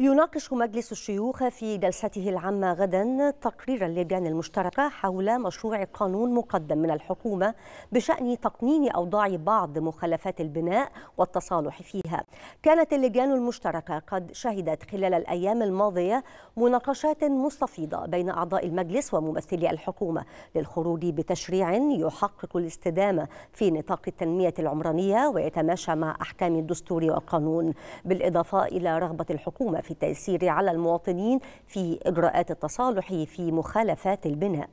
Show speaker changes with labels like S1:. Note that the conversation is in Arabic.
S1: يناقش مجلس الشيوخ في جلسته العامة غدا تقرير اللجان المشتركة حول مشروع قانون مقدم من الحكومة بشأن تقنين أوضاع بعض مخالفات البناء والتصالح فيها كانت اللجان المشتركة قد شهدت خلال الأيام الماضية مناقشات مستفيضة بين أعضاء المجلس وممثلي الحكومة للخروج بتشريع يحقق الاستدامة في نطاق التنمية العمرانية ويتماشى مع أحكام الدستور والقانون بالإضافة إلى رغبة الحكومة في التأثير على المواطنين في إجراءات التصالح في مخالفات البناء